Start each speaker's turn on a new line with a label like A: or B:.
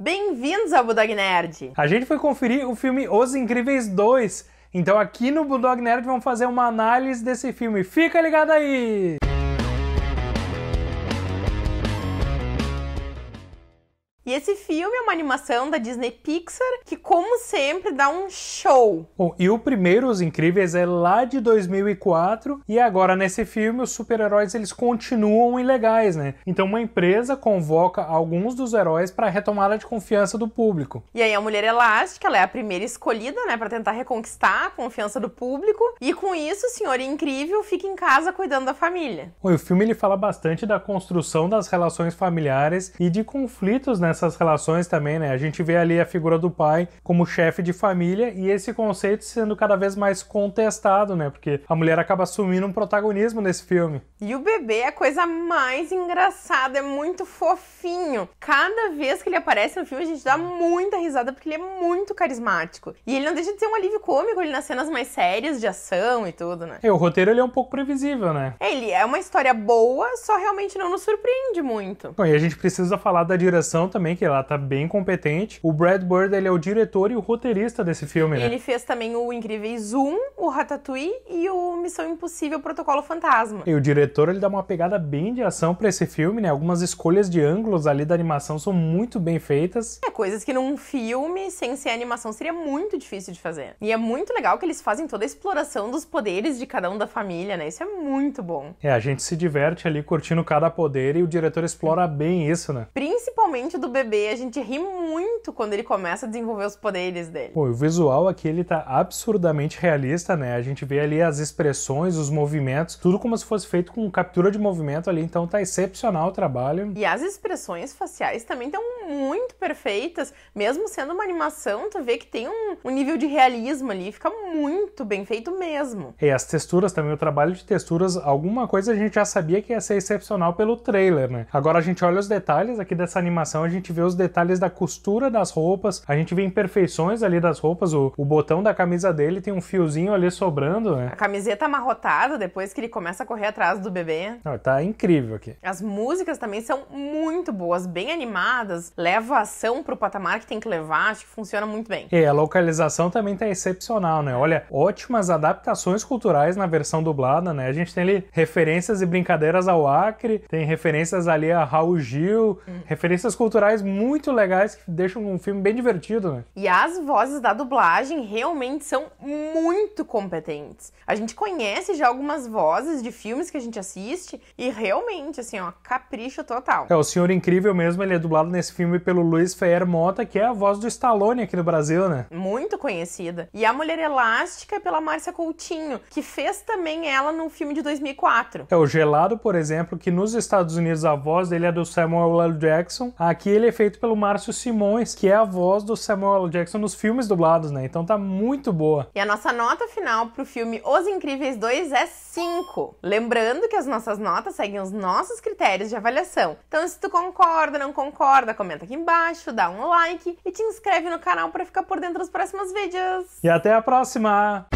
A: Bem-vindos ao Bulldog Nerd!
B: A gente foi conferir o filme Os Incríveis 2. Então aqui no Bulldog Nerd vamos fazer uma análise desse filme. Fica ligado aí! E esse filme
A: é uma animação da Disney Pixar que, como sempre, dá um show.
B: Bom, e o primeiro, Os Incríveis, é lá de 2004 e agora nesse filme os super-heróis eles continuam ilegais, né? Então uma empresa convoca alguns dos heróis para retomada de confiança do público.
A: E aí a Mulher Elástica, ela é a primeira escolhida, né, para tentar reconquistar a confiança do público e com isso o Senhor Incrível fica em casa cuidando da família.
B: Bom, o filme ele fala bastante da construção das relações familiares e de conflitos nessa né, essas relações também, né? A gente vê ali a figura do pai como chefe de família e esse conceito sendo cada vez mais contestado, né? Porque a mulher acaba assumindo um protagonismo nesse filme. E o bebê é
A: a coisa mais engraçada, é muito fofinho. Cada vez que ele aparece no filme, a gente dá muita risada porque ele é muito carismático. E ele não deixa de ser um alívio cômico ele nas cenas mais sérias de ação e tudo, né? É,
B: o roteiro ele é um pouco previsível, né?
A: Ele é uma história boa, só realmente não nos surpreende muito.
B: Bom, e a gente precisa falar da direção também também, que ela tá bem competente. O Brad Bird, ele é o diretor e o roteirista desse filme, né? Ele
A: fez também o Incrível Zoom, o Ratatouille e o Missão Impossível Protocolo Fantasma. E
B: o diretor, ele dá uma pegada bem de ação para esse filme, né? Algumas escolhas de ângulos ali da animação são muito bem feitas.
A: É, coisas que num filme, sem ser animação, seria muito difícil de fazer. E é muito legal que eles fazem toda a exploração dos poderes de cada um da família, né? Isso é muito bom.
B: É, a gente se diverte ali curtindo cada poder e o diretor explora bem isso, né?
A: Principalmente do bebê, a gente ri muito quando ele começa a desenvolver os poderes dele.
B: Pô, o visual aqui ele tá absurdamente realista, né? A gente vê ali as expressões, os movimentos, tudo como se fosse feito com captura de movimento ali, então tá excepcional o trabalho.
A: E as expressões faciais também estão muito perfeitas, mesmo sendo uma animação, tu vê que tem um, um nível de realismo ali, fica muito bem feito mesmo.
B: E as texturas também, o trabalho de texturas, alguma coisa a gente já sabia que ia ser excepcional pelo trailer, né? Agora a gente olha os detalhes aqui dessa animação, a gente vê os detalhes da costura das roupas, a gente vê imperfeições ali das roupas, o, o botão da camisa dele tem um fiozinho ali sobrando, né? A
A: camiseta amarrotada depois que ele começa a correr atrás do bebê.
B: Não, tá incrível aqui.
A: As músicas também são muito boas, bem animadas, leva a ação para o patamar que tem que levar, acho que funciona muito bem.
B: E é, a localização também tá excepcional, né? Olha, ótimas adaptações culturais na versão dublada, né? A gente tem ali referências e brincadeiras ao Acre, tem referências ali a Raul Gil, hum. referências culturais muito legais que deixam um filme bem divertido, né?
A: E as vozes da dublagem realmente são muito competentes. A gente conhece já algumas vozes de filmes que a gente assiste e realmente, assim, ó, capricho total. É,
B: o Senhor Incrível mesmo, ele é dublado nesse filme filme pelo Luiz Ferrer Mota, que é a voz do Stallone aqui no Brasil, né?
A: Muito conhecida. E a Mulher Elástica é pela Márcia Coutinho, que fez também ela no filme de 2004.
B: É o Gelado, por exemplo, que nos Estados Unidos a voz dele é do Samuel L. Jackson. Aqui ele é feito pelo Márcio Simões, que é a voz do Samuel L. Jackson nos filmes dublados, né? Então tá muito boa.
A: E a nossa nota final pro filme Os Incríveis 2 é 5. Lembrando que as nossas notas seguem os nossos critérios de avaliação. Então se tu concorda, não concorda, comenta comenta aqui embaixo, dá um like e te inscreve no canal para ficar por dentro dos próximos vídeos.
B: E até a próxima!